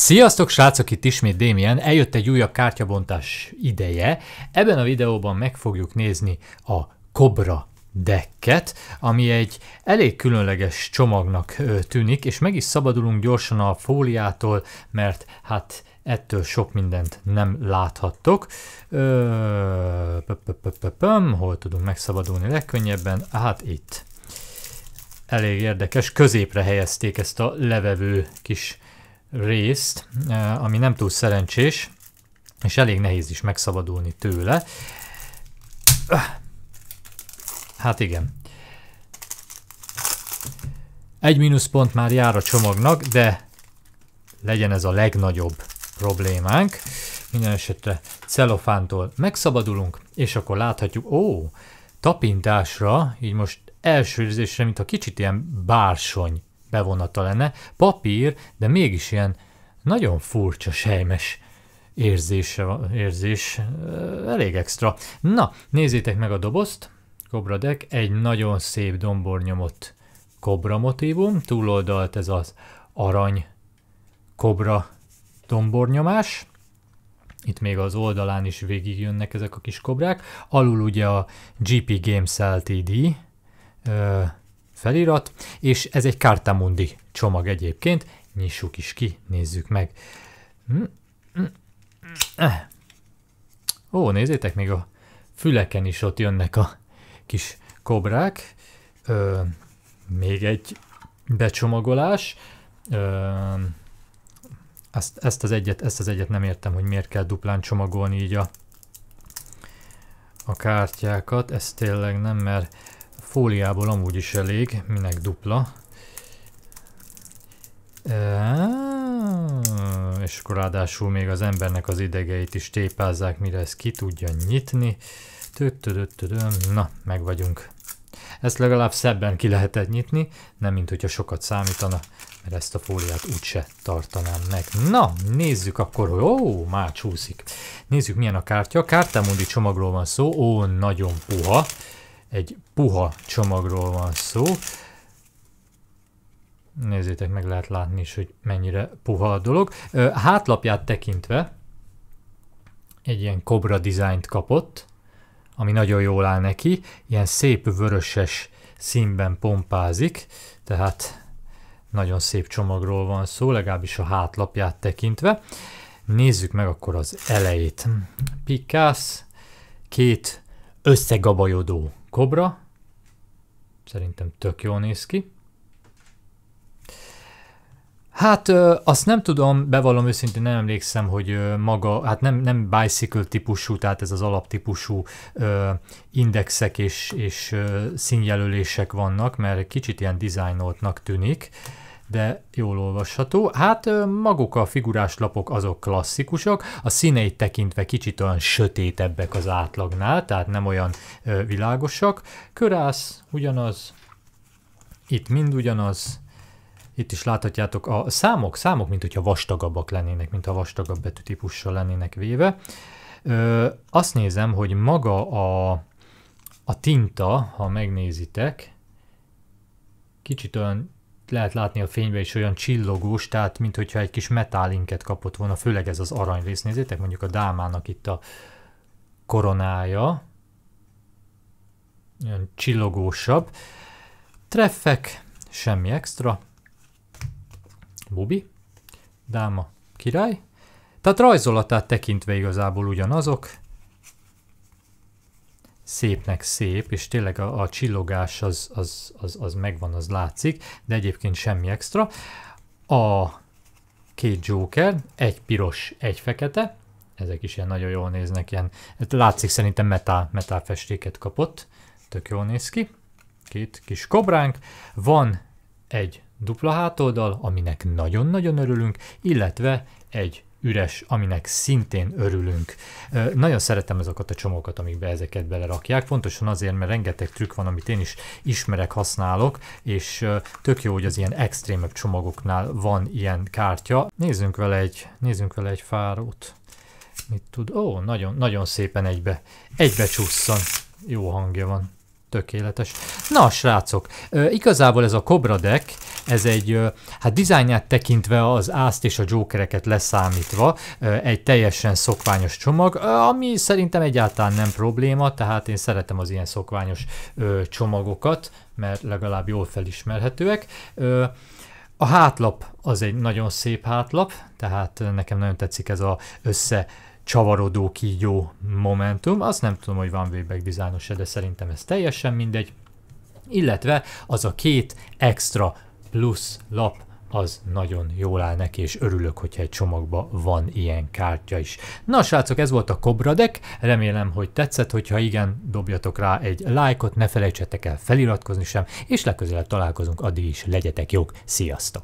Sziasztok srácok, itt ismét Démien, eljött egy újabb kártyabontás ideje. Ebben a videóban meg fogjuk nézni a Cobra decket, ami egy elég különleges csomagnak tűnik, és meg is szabadulunk gyorsan a fóliától, mert hát ettől sok mindent nem láthattok. hol tudunk megszabadulni legkönnyebben? Hát itt. Elég érdekes, középre helyezték ezt a levevő kis részt, eh, ami nem túl szerencsés, és elég nehéz is megszabadulni tőle. Hát igen. Egy mínuszpont már jár a csomagnak, de legyen ez a legnagyobb problémánk. Minden esetre celofántól megszabadulunk, és akkor láthatjuk, ó, tapintásra, így most első érzésre, mintha kicsit ilyen bársony bevonata lenne. Papír, de mégis ilyen nagyon furcsa, sejmes érzése, érzés, elég extra. Na, nézzétek meg a dobozt, Cobra Deck, egy nagyon szép dombornyomott kobra motívum, túloldalt ez az arany kobra dombornyomás, itt még az oldalán is végig jönnek ezek a kis kobrák, alul ugye a GP Games LTD, felirat, és ez egy kártamundi csomag egyébként, nyissuk is ki, nézzük meg. Mm, mm, eh. Ó, nézzétek, még a füleken is ott jönnek a kis kobrák. Ö, még egy becsomagolás. Ö, ezt, ezt, az egyet, ezt az egyet nem értem, hogy miért kell duplán csomagolni így a, a kártyákat. Ez tényleg nem, mert Fóliából amúgy is elég, minek dupla. És akkor ráadásul még az embernek az idegeit is tépázzák, mire ezt ki tudja nyitni. Tötötötötötöm, na, meg vagyunk. Ezt legalább szebben ki lehetett nyitni, nem mint hogyha sokat számítana, mert ezt a fóliát úgyse tartanám meg. Na, nézzük akkor, hogy ó, már csúszik. Nézzük milyen a kártya. Kártámundi csomagról van szó, ó, nagyon puha egy puha csomagról van szó. Nézzétek, meg lehet látni is, hogy mennyire puha a dolog. Hátlapját tekintve egy ilyen kobra dizájnt kapott, ami nagyon jól áll neki, ilyen szép vöröses színben pompázik, tehát nagyon szép csomagról van szó, legalábbis a hátlapját tekintve. Nézzük meg akkor az elejét. Picasso, két összegabajodó kobra. Szerintem tök jól néz ki. Hát azt nem tudom, bevallom őszintén, nem emlékszem, hogy maga, hát nem, nem bicycle típusú, tehát ez az alaptípusú indexek és, és színjelölések vannak, mert kicsit ilyen dizájnoltnak tűnik de jól olvasható. Hát maguk a figurás lapok azok klasszikusok, a színeit tekintve kicsit olyan sötétebbek az átlagnál, tehát nem olyan világosak. Körász ugyanaz, itt mind ugyanaz, itt is láthatjátok a számok, számok, mint hogyha vastagabbak lennének, mint a vastagabb betűtípussal lennének véve. Ö, azt nézem, hogy maga a, a tinta, ha megnézitek, kicsit olyan lehet látni a fénybe is olyan csillogós, tehát mintha egy kis metálinket kapott volna, főleg ez az arany rész. Nézzétek, mondjuk a dámának itt a koronája, olyan csillogósabb. Treffek, semmi extra. Bubi, dáma, király. Tehát rajzolatát tekintve igazából ugyanazok szépnek szép, és tényleg a, a csillogás az, az, az, az megvan, az látszik, de egyébként semmi extra. A két Joker, egy piros, egy fekete, ezek is ilyen nagyon jól néznek, ilyen, hát látszik szerintem metal, metal festéket kapott, tök jól néz ki. Két kis kobránk, van egy dupla hátoldal, aminek nagyon-nagyon örülünk, illetve egy üres, aminek szintén örülünk. Nagyon szeretem azokat a csomókat, amikbe ezeket belerakják, pontosan azért, mert rengeteg trükk van, amit én is ismerek, használok, és tök jó, hogy az ilyen extrémebb csomagoknál van ilyen kártya. Nézzünk vele egy, nézzünk vele egy fárót. Mit tud? Ó, nagyon, nagyon szépen egybe, egybe csusszan. Jó hangja van. Tökéletes. Na, srácok, igazából ez a Cobra deck, ez egy, hát dizájnját tekintve az ázt és a jokereket leszámítva, egy teljesen szokványos csomag, ami szerintem egyáltalán nem probléma, tehát én szeretem az ilyen szokványos csomagokat, mert legalább jól felismerhetőek. A hátlap az egy nagyon szép hátlap, tehát nekem nagyon tetszik ez a össze csavarodó kígyó momentum, azt nem tudom, hogy van wayback dizájnos de szerintem ez teljesen mindegy. Illetve az a két extra plusz lap az nagyon jól áll neki, és örülök, hogyha egy csomagban van ilyen kártya is. Na srácok, ez volt a Cobra Deck, remélem, hogy tetszett, hogyha igen, dobjatok rá egy lájkot, ne felejtsetek el feliratkozni sem, és legközelebb találkozunk, addig is legyetek jók, sziasztok!